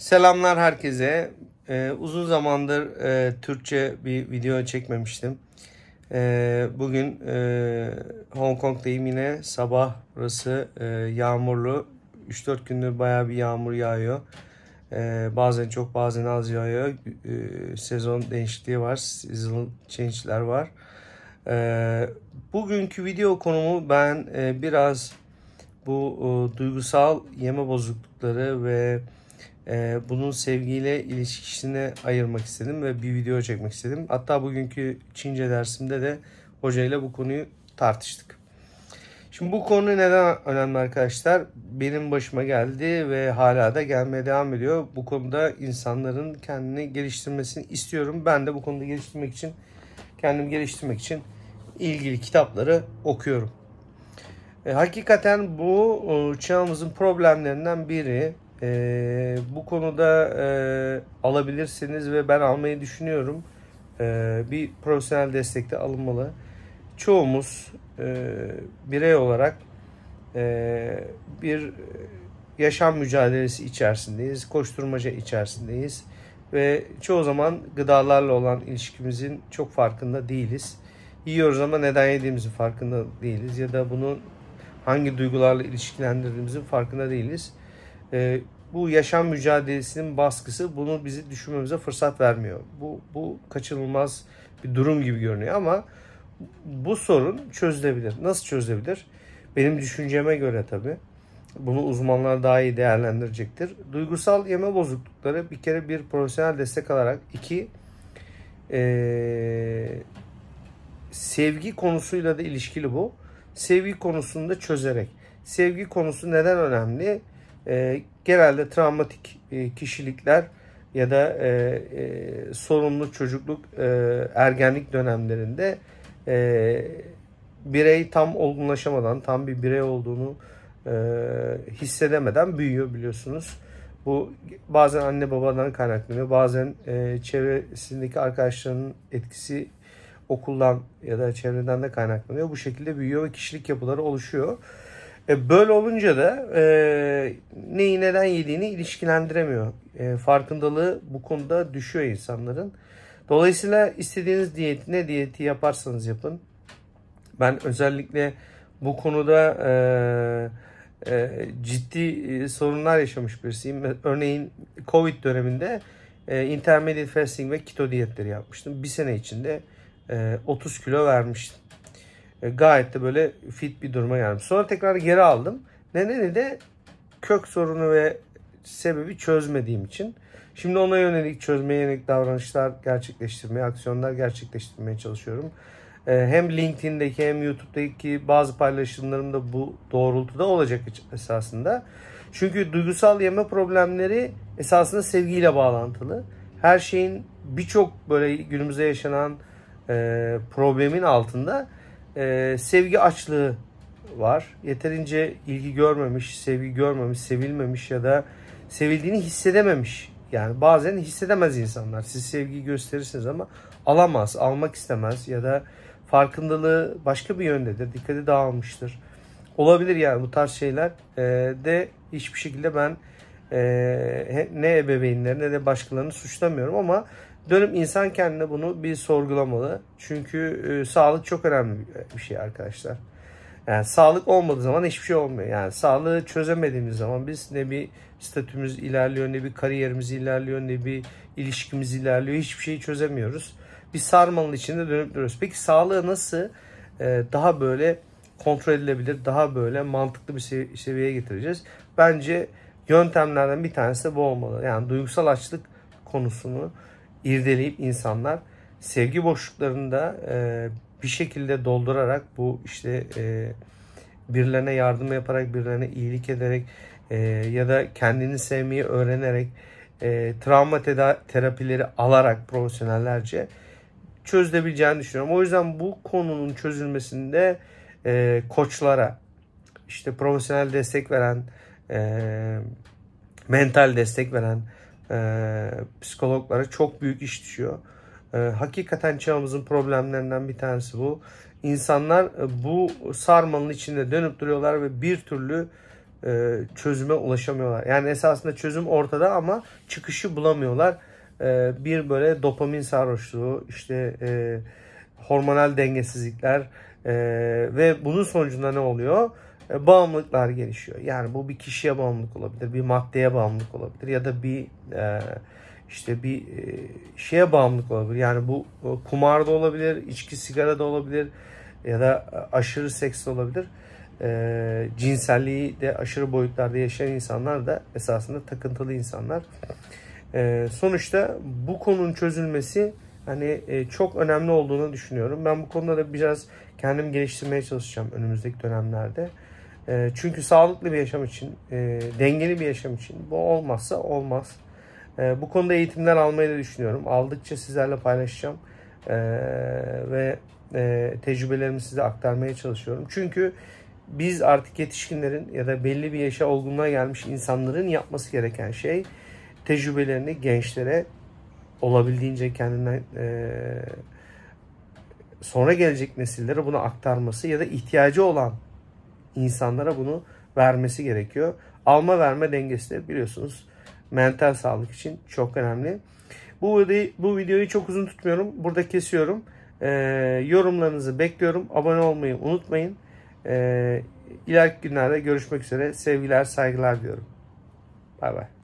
Selamlar herkese. Ee, uzun zamandır e, Türkçe bir video çekmemiştim. E, bugün e, Hong Kong'dayım yine sabah. Burası e, yağmurlu. 3-4 gündür baya bir yağmur yağıyor. E, bazen çok bazen az yağıyor. E, sezon değişikliği var. season change'ler var. E, bugünkü video konumu ben e, biraz bu e, duygusal yeme bozuklukları ve ee, bunun sevgiyle ilişkisine ayırmak istedim ve bir video çekmek istedim. Hatta bugünkü Çince dersimde de hocayla bu konuyu tartıştık. Şimdi bu konu neden önemli arkadaşlar? Benim başıma geldi ve hala da gelmeye devam ediyor. Bu konuda insanların kendini geliştirmesini istiyorum. Ben de bu konuda geliştirmek için, kendimi geliştirmek için ilgili kitapları okuyorum. E, hakikaten bu e, çağımızın problemlerinden biri e, bu konuda e, alabilirsiniz ve ben almayı düşünüyorum. E, bir profesyonel destekte de alınmalı. Çoğumuz e, birey olarak e, bir yaşam mücadelesi içerisindeyiz, koşturmaca içerisindeyiz ve çoğu zaman gıdalarla olan ilişkimizin çok farkında değiliz. Yiyoruz ama neden yediğimizin farkında değiliz ya da bunu hangi duygularla ilişkilendirdiğimizin farkında değiliz e, bu yaşam mücadelesinin baskısı bunu bizi düşünmemize fırsat vermiyor. Bu, bu kaçınılmaz bir durum gibi görünüyor ama bu sorun çözülebilir. Nasıl çözülebilir? Benim düşünceme göre tabii. Bunu uzmanlar daha iyi değerlendirecektir. Duygusal yeme bozuklukları bir kere bir profesyonel destek alarak iki e, sevgi konusuyla da ilişkili bu. Sevgi konusunda çözerek. Sevgi konusu neden önemli? e, genelde travmatik e, kişilikler ya da e, e, sorumlu çocukluk e, ergenlik dönemlerinde e, birey tam olgunlaşamadan tam bir birey olduğunu e, hissedemeden büyüyor biliyorsunuz. Bu bazen anne babadan kaynaklanıyor, bazen e, çevresindeki arkadaşlarının etkisi okuldan ya da çevreden de kaynaklanıyor. Bu şekilde büyüyor ve kişilik yapıları oluşuyor. E, böyle olunca da e, neyi neden yediğini ilişkilendiremiyor. E, farkındalığı bu konuda düşüyor insanların. Dolayısıyla istediğiniz diyet ne diyeti yaparsanız yapın. Ben özellikle bu konuda e, e, ciddi e, sorunlar yaşamış birisiyim. Örneğin Covid döneminde e, intermittent fasting ve keto diyetleri yapmıştım. Bir sene içinde e, 30 kilo vermiştim. E, gayet de böyle fit bir duruma geldim. Sonra tekrar geri aldım. Nedeni de kök sorunu ve sebebi çözmediğim için. Şimdi ona yönelik çözmeye yönelik davranışlar gerçekleştirmeye, aksiyonlar gerçekleştirmeye çalışıyorum. E, hem LinkedIn'deki hem YouTube'daki bazı paylaşımlarım da bu doğrultuda olacak esasında. Çünkü duygusal yeme problemleri esasında sevgiyle bağlantılı. Her şeyin birçok böyle günümüzde yaşanan e, problemin altında e, sevgi açlığı var. Yeterince ilgi görmemiş, sevgi görmemiş, sevilmemiş ya da sevildiğini hissedememiş. Yani bazen hissedemez insanlar. Siz sevgi gösterirsiniz ama alamaz, almak istemez ya da farkındalığı başka bir yöndedir. Dikkati dağılmıştır. Olabilir yani bu tarz şeyler e, de hiçbir şekilde ben e, ne ebeveynleri ne de başkalarını suçlamıyorum ama dönüp insan kendine bunu bir sorgulamalı. Çünkü e, sağlık çok önemli bir şey arkadaşlar. Yani sağlık olmadığı zaman hiçbir şey olmuyor. Yani sağlığı çözemediğimiz zaman biz ne bir statümüz ilerliyor, ne bir kariyerimiz ilerliyor, ne bir ilişkimiz ilerliyor. Hiçbir şeyi çözemiyoruz. Bir sarmalın içinde dönüp duruyoruz. Peki sağlığı nasıl e, daha böyle kontrol edilebilir, daha böyle mantıklı bir sevi- seviyeye getireceğiz? Bence yöntemlerden bir tanesi bu olmalı. Yani duygusal açlık konusunu irdeleyip insanlar sevgi boşluklarında e, bir şekilde doldurarak bu işte e, birilerine yardım yaparak, birilerine iyilik ederek e, ya da kendini sevmeyi öğrenerek e, travma teda- terapileri alarak profesyonellerce çözülebileceğini düşünüyorum. O yüzden bu konunun çözülmesinde e, koçlara, işte profesyonel destek veren, e, mental destek veren, ee, psikologlara çok büyük iş düşüyor. Ee, hakikaten çağımızın problemlerinden bir tanesi bu. İnsanlar e, bu sarmalın içinde dönüp duruyorlar ve bir türlü e, çözüme ulaşamıyorlar. Yani esasında çözüm ortada ama çıkışı bulamıyorlar. Ee, bir böyle dopamin sarhoşluğu, işte e, hormonal dengesizlikler ve bunun sonucunda ne oluyor? E, bağımlılıklar gelişiyor. Yani bu bir kişiye bağımlılık olabilir, bir maddeye bağımlılık olabilir ya da bir e, işte bir e, şeye bağımlılık olabilir. Yani bu e, kumar da olabilir, içki sigara da olabilir ya da e, aşırı seks de olabilir. E, cinselliği de aşırı boyutlarda yaşayan insanlar da esasında takıntılı insanlar. E, sonuçta bu konunun çözülmesi hani e, çok önemli olduğunu düşünüyorum. Ben bu konuda da biraz kendim geliştirmeye çalışacağım önümüzdeki dönemlerde. E, çünkü sağlıklı bir yaşam için, e, dengeli bir yaşam için bu olmazsa olmaz. E, bu konuda eğitimler almayı da düşünüyorum. Aldıkça sizlerle paylaşacağım e, ve e, tecrübelerimi size aktarmaya çalışıyorum. Çünkü biz artık yetişkinlerin ya da belli bir yaşa olgunluğa gelmiş insanların yapması gereken şey tecrübelerini gençlere olabildiğince kendinden e, sonra gelecek nesillere bunu aktarması ya da ihtiyacı olan insanlara bunu vermesi gerekiyor. Alma verme dengesi de biliyorsunuz mental sağlık için çok önemli. Bu, bu videoyu çok uzun tutmuyorum. Burada kesiyorum. E, yorumlarınızı bekliyorum. Abone olmayı unutmayın. E, ileriki günlerde görüşmek üzere. Sevgiler, saygılar diyorum. Bay bay.